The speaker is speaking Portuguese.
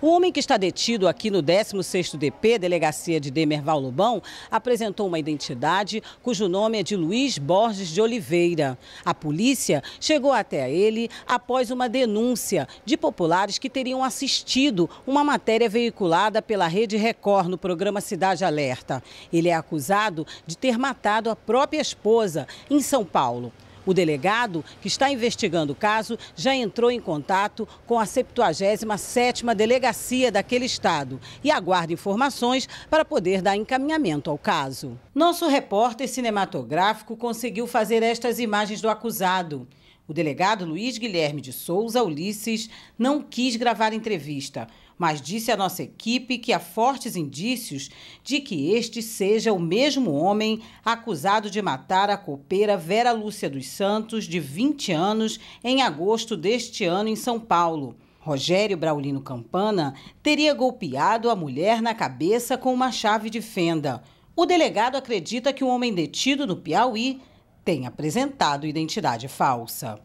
O homem que está detido aqui no 16º DP, Delegacia de Demerval Lobão, apresentou uma identidade cujo nome é de Luiz Borges de Oliveira. A polícia chegou até ele após uma denúncia de populares que teriam assistido uma matéria veiculada pela Rede Record no programa Cidade Alerta. Ele é acusado de ter matado a própria esposa em São Paulo. O delegado, que está investigando o caso, já entrou em contato com a 77ª Delegacia daquele estado e aguarda informações para poder dar encaminhamento ao caso. Nosso repórter cinematográfico conseguiu fazer estas imagens do acusado. O delegado Luiz Guilherme de Souza Ulisses não quis gravar entrevista, mas disse à nossa equipe que há fortes indícios de que este seja o mesmo homem acusado de matar a copeira Vera Lúcia dos Santos, de 20 anos, em agosto deste ano em São Paulo. Rogério Braulino Campana teria golpeado a mulher na cabeça com uma chave de fenda. O delegado acredita que o homem detido no Piauí tem apresentado identidade falsa.